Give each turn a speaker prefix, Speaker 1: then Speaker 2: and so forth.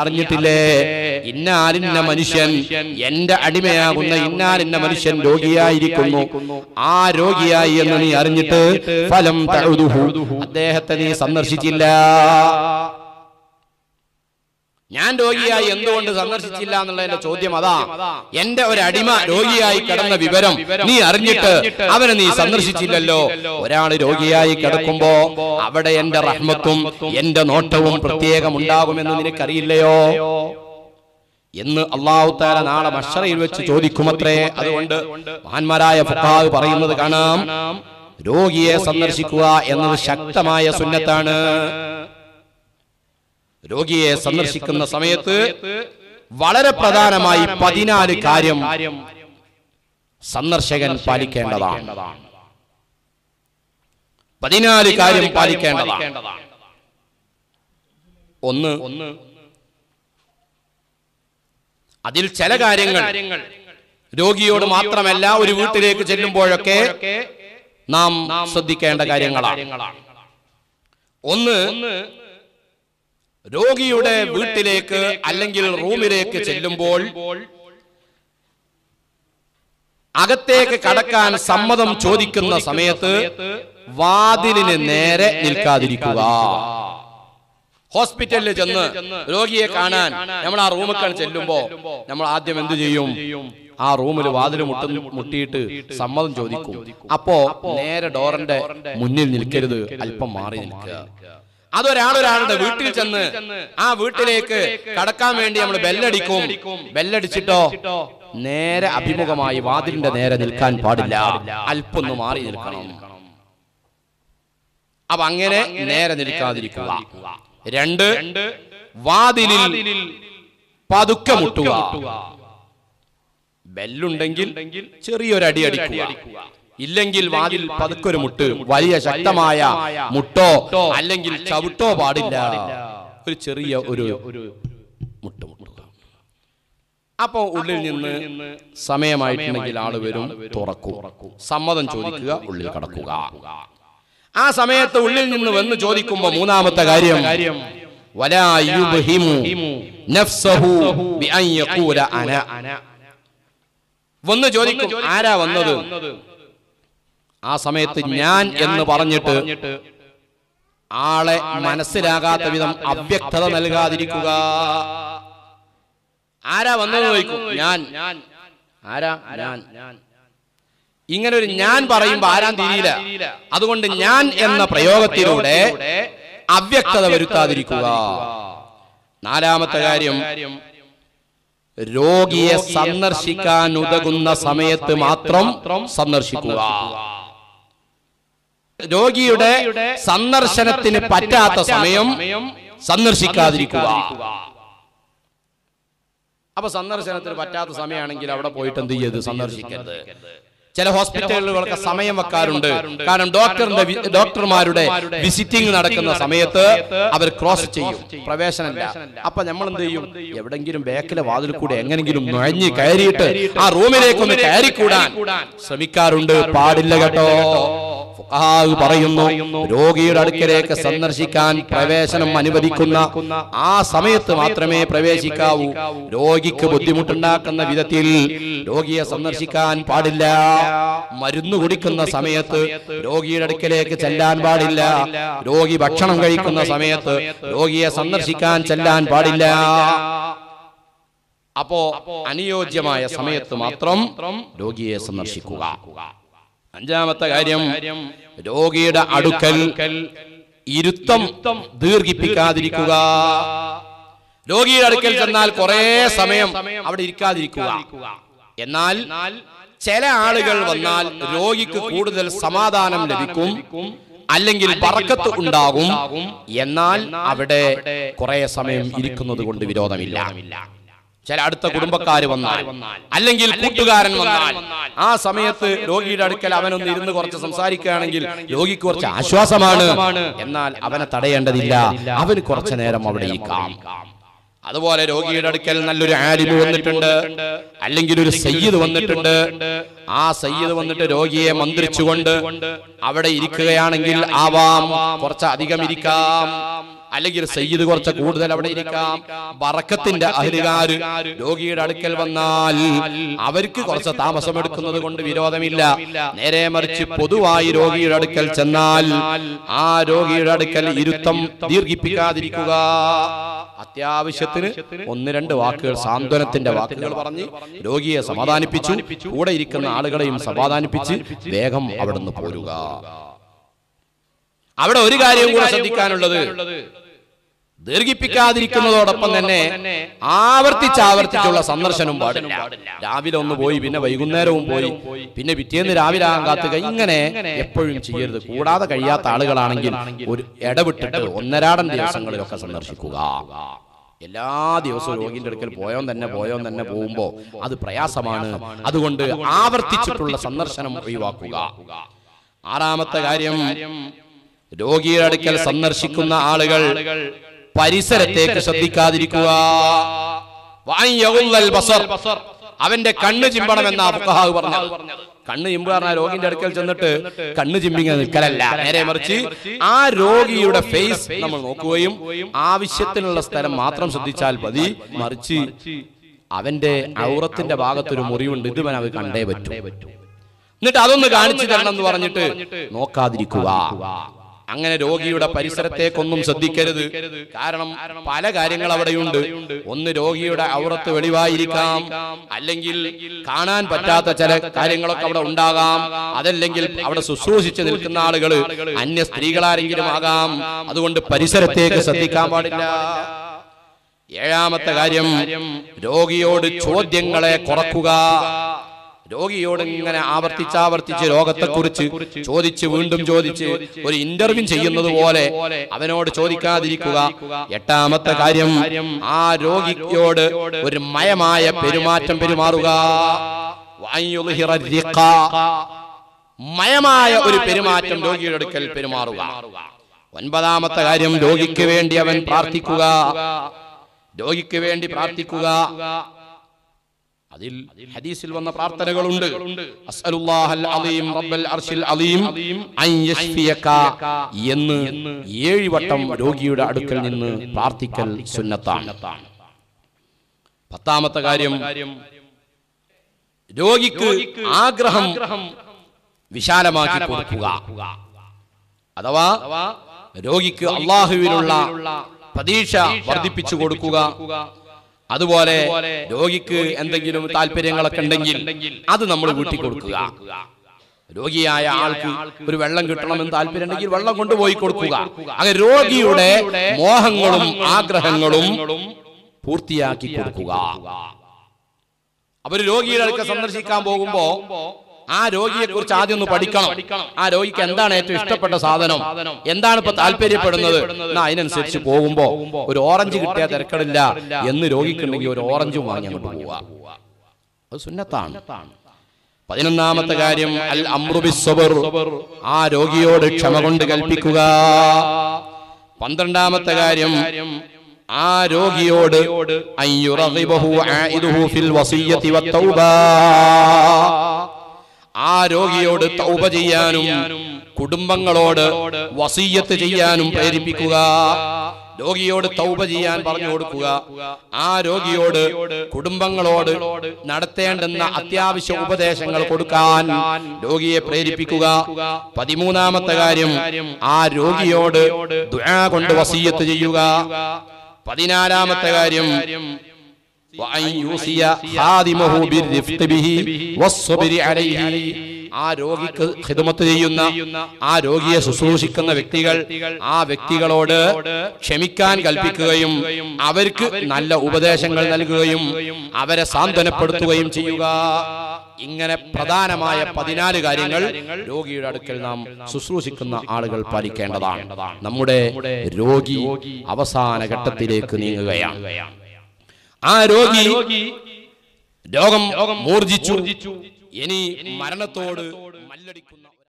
Speaker 1: അറിഞ്ഞിട്ടില്ലേ ഇന്നാലിന്ന മനുഷ്യൻ എന്റെ അടിമയാകുന്ന ഇന്നാലിന്ന മനുഷ്യൻ രോഗിയായിരിക്കുന്നു ആ രോഗിയായി എന്ന് നീ അറിഞ്ഞിട്ട് ഫലം തഴുതുഹു അദ്ദേഹത്തെ നീ സന്ദർശിച്ചില്ല ഞാൻ രോഗിയായി എന്തുകൊണ്ട് സന്ദർശിച്ചില്ല എന്നുള്ളതിന്റെ ചോദ്യം അതാ എന്റെ ഒരു അടിമ രോഗിയായി കിടന്ന വിവരം നീ അറിഞ്ഞിട്ട് അവനെ നീ സന്ദർശിച്ചില്ലല്ലോ ഒരാൾ രോഗിയായി കിടക്കുമ്പോ അവിടെ എന്റെ റഹ്മത്തും എന്റെ നോട്ടവും പ്രത്യേകം ഉണ്ടാകുമെന്ന് നിനക്കറിയില്ലയോ എന്ന് അള്ളാഹു താല നാളെ മഷറയിൽ വെച്ച് ചോദിക്കുമത്രേ അതുകൊണ്ട് മഹാന്മാരായ ഫുഹാവ് പറയുന്നത് കാണാം രോഗിയെ സന്ദർശിക്കുക എന്നത് ശക്തമായ സുന്നത്താണ് രോഗിയെ സന്ദർശിക്കുന്ന സമയത്ത്
Speaker 2: വളരെ പ്രധാനമായി പതിനാല് കാര്യം
Speaker 1: സന്ദർശകൻ പാലിക്കേണ്ടതാണ് പതിനാല് കാര്യം പാലിക്കേണ്ടതാണ് ഒന്ന് ഒന്ന് അതിൽ ചില കാര്യങ്ങൾ രോഗിയോട് മാത്രമല്ല ഒരു വീട്ടിലേക്ക് ചെല്ലുമ്പോഴൊക്കെ നാം ശ്രദ്ധിക്കേണ്ട കാര്യങ്ങളാണ് ഒന്ന് രോഗിയുടെ വീട്ടിലേക്ക് അല്ലെങ്കിൽ റൂമിലേക്ക് ചെല്ലുമ്പോൾ അകത്തേക്ക് കടക്കാൻ സമ്മതം ചോദിക്കുന്ന സമയത്ത് വാതിലിന് നേരെ നിൽക്കാതിരിക്കുക ഹോസ്പിറ്റലിൽ ചെന്ന് രോഗിയെ കാണാൻ നമ്മൾ ആ റൂമിൽ ചെല്ലുമ്പോൾ നമ്മൾ ആദ്യം എന്തു ചെയ്യും ആ റൂമിൽ വാതിൽ മുട്ട മുട്ടിയിട്ട് സമ്മതം ചോദിക്കും അപ്പോ നേരെ ഡോറിന്റെ മുന്നിൽ നിൽക്കരുത് അല്പം മാറി നിൽക്കുക അതൊരാളൊരാളുടെ വീട്ടിൽ ചെന്ന് ആ വീട്ടിലേക്ക് കടക്കാൻ വേണ്ടി നമ്മൾ ബെല്ലടിക്കും ബെല്ലടിച്ചിട്ടോ നേരെ അഭിമുഖമായി വാതിലിന്റെ നേരെ നിൽക്കാൻ പാടില്ല അല്പൊന്ന് മാറി നിൽക്കണം അപ്പൊ അങ്ങനെ നേരെ നിൽക്കാതിരിക്കുക രണ്ട് വാതിലിൽ പതുക്കെ മുട്ടുക ബെല്ലുണ്ടെങ്കിൽ ചെറിയൊരു അടി അടിക്കുക ഇല്ലെങ്കിൽ വാതിൽ പതുക്കൊരു മുട്ട് വലിയ ശക്തമായ മുട്ടോ അല്ലെങ്കിൽ ചവിട്ടോ പാടില്ല ഒരു ചെറിയ ഒരു മുട്ട് മുട്ടുക അപ്പോ ഉള്ളിൽ നിന്ന് സമയമായിട്ടുണ്ടെങ്കിൽ ആള് വരും തുറക്കും സമ്മതം ചോദിക്കുക ഉള്ളിൽ കടക്കുക ആ സമയത്ത് ഉള്ളിൽ നിന്ന് വന്ന് ചോദിക്കുമ്പോ മൂന്നാമത്തെ കാര്യം വന്ന് ചോദിക്കും ആരാ വന്നത് ആ സമയത്ത് ഞാൻ എന്ന് പറഞ്ഞിട്ട് ആളെ മനസ്സിലാകാത്ത വിധം അവ്യക്തത നൽകാതിരിക്കുക ആരാ വന്നത് ചോദിക്കും ഞാൻ ആരാ ഞാൻ ഇങ്ങനെ ഒരു ഞാൻ പറയുമ്പോ ആരാൻ തിരിയില്ല അതുകൊണ്ട് ഞാൻ എന്ന പ്രയോഗത്തിലൂടെ അവ്യക്തത വരുത്താതിരിക്കുക നാലാമത്തെ കാര്യം രോഗിയെ സന്ദർശിക്കാൻ ഉതകുന്ന സമയത്ത് മാത്രം സന്ദർശിക്കുക രോഗിയുടെ സന്ദർശനത്തിന് പറ്റാത്ത സമയം സന്ദർശിക്കാതിരിക്കുക അപ്പൊ സന്ദർശനത്തിന് പറ്റാത്ത സമയമാണെങ്കിൽ അവിടെ പോയിട്ട് എന്ത് ചെയ്യരുത് സന്ദർശിക്കരുത് ചില ഹോസ്പിറ്റലുകളൊക്കെ സമയം വെക്കാറുണ്ട് കാരണം ഡോക്ടറിന്റെ ഡോക്ടർമാരുടെ വിസിറ്റിംഗ് നടക്കുന്ന സമയത്ത് അവർ ക്രോസ് ചെയ്യും പ്രവേശനമില്ല അപ്പൊ നമ്മൾ എന്ത് ചെയ്യും എവിടെങ്കിലും ബാക്കിലെ വാതിൽ കൂടെ എങ്ങനെങ്കിലും നുഴഞ്ഞ് കയറിയിട്ട് ആ റൂമിലേക്കൊന്ന് കയറിക്കൂടാൻ ശ്രമിക്കാറുണ്ട് പാടില്ല കേട്ടോ പറയുന്നു രോഗിയുടെ അടുക്കലേക്ക് സന്ദർശിക്കാൻ പ്രവേശനം അനുവദിക്കുന്ന ആ സമയത്ത് മാത്രമേ പ്രവേശിക്കാവൂ രോഗിക്ക് ബുദ്ധിമുട്ടുണ്ടാക്കുന്ന വിധത്തിൽ രോഗിയെ സന്ദർശിക്കാൻ പാടില്ല മരുന്ന് കുടിക്കുന്ന സമയത്ത് രോഗിയുടെ അടുക്കലേക്ക് ചെല്ലാൻ പാടില്ല രോഗി ഭക്ഷണം കഴിക്കുന്ന സമയത്ത് രോഗിയെ സന്ദർശിക്കാൻ ചെല്ലാൻ പാടില്ല അപ്പോ അനുയോജ്യമായ സമയത്ത് മാത്രം രോഗിയെ സന്ദർശിക്കുക അഞ്ചാമത്തെ കാര്യം രോഗിയുടെ അടുക്കൽ ഇരുത്തം ദീർഘിപ്പിക്കാതിരിക്കുക രോഗിയുടെ അടുക്കൽ ചെന്നാൽ കുറെ സമയം അവിടെ ഇരിക്കാതിരിക്കുക എന്നാൽ ചില ആളുകൾ വന്നാൽ രോഗിക്ക് കൂടുതൽ സമാധാനം ലഭിക്കും അല്ലെങ്കിൽ പറക്കത്ത് ഉണ്ടാകും എന്നാൽ അവിടെ കുറെ സമയം ഇരിക്കുന്നത് കൊണ്ട് വിരോധമില്ല ചില അടുത്ത കുടുംബക്കാർ വന്നാൽ അല്ലെങ്കിൽ കൂട്ടുകാരൻ വന്നാൽ ആ സമയത്ത് രോഗിയുടെ അടുക്കൽ അവനൊന്ന് ഇരുന്ന് കുറച്ച് സംസാരിക്കുകയാണെങ്കിൽ രോഗിക്ക് കുറച്ച് ആശ്വാസമാണ് എന്നാൽ അവനെ തടയേണ്ടതില്ല അവന് കുറച്ചു നേരം അവിടെ ഇക്കാം അതുപോലെ രോഗിയുടെ അടുക്കൽ നല്ലൊരു ആലിമ് വന്നിട്ടുണ്ട് അല്ലെങ്കിൽ ഒരു സയ്യിദ് വന്നിട്ടുണ്ട് ആ സയ്യിദ് വന്നിട്ട് രോഗിയെ മന്ത്രിച്ചുകൊണ്ട് അവിടെ ഇരിക്കുകയാണെങ്കിൽ ആവാം കുറച്ച് അധികം ഇരിക്കാം അല്ലെങ്കിൽ സയ്യിദ് കുറച്ച് കൂടുതൽ അവിടെ ഇരിക്കാം വറക്കത്തിന്റെ അഹലുകാർ രോഗിയുടെ അടുക്കൽ വന്നാൽ അവർക്ക് കുറച്ച് താമസം എടുക്കുന്നത് കൊണ്ട് വിരോധമില്ല നേരെ മറിച്ച് പൊതുവായി രോഗിയുടെ അടുക്കൽ ചെന്നാൽ ആ രോഗിയുടെ അടുക്കൽ ഇരുത്തം ദീർഘിപ്പിക്കാതിരിക്കുക അത്യാവശ്യത്തിന് ഒന്ന് രണ്ട് വാക്കുകൾ സാന്ത്വനത്തിന്റെ വാക്കുകൾ പറഞ്ഞ് രോഗിയെ സമാധാനിപ്പിച്ചു കൂടെ ഇരിക്കുന്ന ആളുകളെയും സമാധാനിപ്പിച്ച് വേഗം അവിടെ നിന്ന് പോരുക അവിടെ ഒരു കാര്യവും കൂടെ ശ്രദ്ധിക്കാനുള്ളത് ദീർഘിപ്പിക്കാതിരിക്കുന്നതോടൊപ്പം തന്നെ ആവർത്തിച്ചാവർത്തിച്ചുള്ള സന്ദർശനവും പാടില്ല രാവിലെ ഒന്ന് പോയി പിന്നെ വൈകുന്നേരവും പോയി പിന്നെ പിറ്റേന്ന് രാവിലെ ആകാത്തുക ഇങ്ങനെ എപ്പോഴും ചെയ്യരുത് കൂടാതെ കഴിയാത്ത ആളുകളാണെങ്കിൽ ഒരു ഇടവിട്ടിട്ട് ഒന്നരാടൻ ദിവസങ്ങളിലൊക്കെ സന്ദർശിക്കുക എല്ലാ ദിവസവും രോഗിന്റെ അടുക്കൽ പോയോ തന്നെ പോയോ തന്നെ പോകുമ്പോ അത് പ്രയാസമാണ് അതുകൊണ്ട് ആവർത്തിച്ചിട്ടുള്ള സന്ദർശനം ഒഴിവാക്കുക ആറാമത്തെ കാര്യം രോഗിയുടെ അടുക്കൽ സന്ദർശിക്കുന്ന ആളുകൾ പരിസരത്തേക്ക് ശ്രദ്ധിക്കാതിരിക്കുക അവന്റെ കണ്ണ് എന്ന അബ്ഹാവ് പറഞ്ഞു കണ്ണ് ചിമ്പ് പറഞ്ഞ രോഗിന്റെ അടുക്കൽ ചെന്നിട്ട് കണ്ണ് ചിമ്പിങ്ങനെ നിൽക്കലല്ല നേരെ മറിച്ച് ആ രോഗിയുടെ ഫേസ് നമ്മൾ നോക്കുകയും ആവശ്യത്തിനുള്ള സ്ഥലം മാത്രം ശ്രദ്ധിച്ചാൽ മതി മറിച്ച് അവന്റെ ഔറത്തിന്റെ ഭാഗത്തൊരു മുറിവുണ്ട് ഇത് അവൻ കണ്ടേ പറ്റൂ എന്നിട്ട് അതൊന്ന് കാണിച്ചു തരണം എന്ന് പറഞ്ഞിട്ട് നോക്കാതിരിക്കുക അങ്ങനെ രോഗിയുടെ പരിസരത്തേക്കൊന്നും ശ്രദ്ധിക്കരുത് കാരണം പല കാര്യങ്ങൾ അവിടെയുണ്ട് ഒന്ന് രോഗിയുടെ ഔറത്ത് വെളിവായിരിക്കാം അല്ലെങ്കിൽ കാണാൻ പറ്റാത്ത ചില കാര്യങ്ങളൊക്കെ അവിടെ ഉണ്ടാകാം അതല്ലെങ്കിൽ അവിടെ ശുശ്രൂഷിച്ച് നിൽക്കുന്ന ആളുകൾ അന്യ സ്ത്രീകളാരെങ്കിലും ആകാം അതുകൊണ്ട് പരിസരത്തേക്ക് ശ്രദ്ധിക്കാൻ പാടില്ല ഏഴാമത്തെ കാര്യം രോഗിയോട് ചോദ്യങ്ങളെ കുറക്കുക രോഗിയോട് ഇങ്ങനെ ആവർത്തിച്ചാവർത്തിച്ച് രോഗത്തെക്കുറിച്ച് ചോദിച്ച് വീണ്ടും ചോദിച്ച് ഒരു ഇന്റർവ്യൂ ചെയ്യുന്നത് പോലെ അവനോട് ചോദിക്കാതിരിക്കുക എട്ടാമത്തെ കാര്യം ആ രോഗിയോട് ഒരു മയമായ പെരുമാറ്റം പെരുമാറുക മയമായ ഒരു പെരുമാറ്റം രോഗിയുടെ അടുക്കൽ പെരുമാറുക ഒൻപതാമത്തെ കാര്യം രോഗിക്ക് വേണ്ടി അവൻ പ്രാർത്ഥിക്കുക രോഗിക്ക് വേണ്ടി പ്രാർത്ഥിക്കുക അതിൽ ഹദീസിൽ വന്ന പ്രാർത്ഥനകളുണ്ട് എന്ന് ഏഴ് വട്ടം രോഗിയുടെ അടുക്കൽ നിന്ന് പ്രാർത്ഥിക്കൽ സുന്നത്താണ് പത്താമത്തെ കാര്യം രോഗിക്ക് ആഗ്രഹം വിശാലമാക്കി കൊടുക്കുക അഥവാ രോഗിക്ക് അള്ളാഹുവിനുള്ള പ്രതീക്ഷ വർദ്ധിപ്പിച്ചു കൊടുക്കുക അതുപോലെ രോഗിക്ക് എന്തെങ്കിലും താല്പര്യങ്ങളൊക്കെ ഉണ്ടെങ്കിൽ അത് നമ്മൾ വീട്ടിൽ കൊടുക്കുക രോഗിയായ ആൾക്ക് ഒരു വെള്ളം കിട്ടണമെന്ന് താല്പര്യം ഉണ്ടെങ്കിൽ വെള്ളം കൊണ്ടുപോയി കൊടുക്കുക അങ്ങനെ രോഗിയുടെ മോഹങ്ങളും ആഗ്രഹങ്ങളും പൂർത്തിയാക്കി കൊടുക്കുക അവര് രോഗിയുടെ അടുക്ക സന്ദർശിക്കാൻ പോകുമ്പോ ആ രോഗിയെ കുറിച്ച് ആദ്യം ഒന്ന് പഠിക്കണം ആ രോഗിക്ക് എന്താണ് ഏറ്റവും ഇഷ്ടപ്പെട്ട സാധനം എന്താണ് ഇപ്പൊ താല്പര്യപ്പെടുന്നത് അതിനനുസരിച്ച് പോകുമ്പോ ഒരു ഓറഞ്ച് കിട്ടിയാൽ തിരക്കടില്ല എന്ന് രോഗിക്കുണ്ടെങ്കിൽ ഒരു ഓറഞ്ച് വാങ്ങി അങ്ങോട്ട് പോവുക അത് സുന്നത്താണ് പതിനൊന്നാമത്തെ കാര്യം അൽ അമ്രുബി ആ രോഗിയോട് ക്ഷമ കൊണ്ട് കൽപ്പിക്കുക പന്ത്രണ്ടാമത്തെ കാര്യം ആ രോഗിയോട് അയ്യുറഹിബഹു ആഇദുഹു ഫിൽ വസിയ്യതി വത്തൗബ ആ രോഗിയോട് തൗബ ചെയ്യാനും കുടുംബങ്ങളോട് വസീയത്ത് ചെയ്യാനും പ്രേരിപ്പിക്കുക രോഗിയോട് തൗബ ചെയ്യാൻ പറഞ്ഞു കൊടുക്കുക ആ രോഗിയോട് കുടുംബങ്ങളോട് നടത്തേണ്ടുന്ന അത്യാവശ്യ ഉപദേശങ്ങൾ കൊടുക്കാൻ രോഗിയെ പ്രേരിപ്പിക്കുക പതിമൂന്നാമത്തെ കാര്യം ആ രോഗിയോട് ദുആ കൊണ്ട് വസീയത്ത് ചെയ്യുക പതിനാലാമത്തെ കാര്യം ആ രോഗിക്ക് ഹിതമത്ത് ചെയ്യുന്ന ആ രോഗിയെ ശുശ്രൂഷിക്കുന്ന വ്യക്തികൾ ആ വ്യക്തികളോട് ക്ഷമിക്കാൻ കൽപ്പിക്കുകയും അവർക്ക് നല്ല ഉപദേശങ്ങൾ നൽകുകയും അവരെ സാന്ത്വനപ്പെടുത്തുകയും ചെയ്യുക ഇങ്ങനെ പ്രധാനമായ പതിനാല് കാര്യങ്ങൾ രോഗിയുടെ അടുക്കൽ നാം ശുശ്രൂഷിക്കുന്ന ആളുകൾ പാലിക്കേണ്ടതാണ് നമ്മുടെ രോഗി അവസാന ഘട്ടത്തിലേക്ക് നീങ്ങുകയാണ് ആ രോഗി രോഗം മോർജിച്ചു ഇനി മരണത്തോട് മല്ലടിക്കുന്നു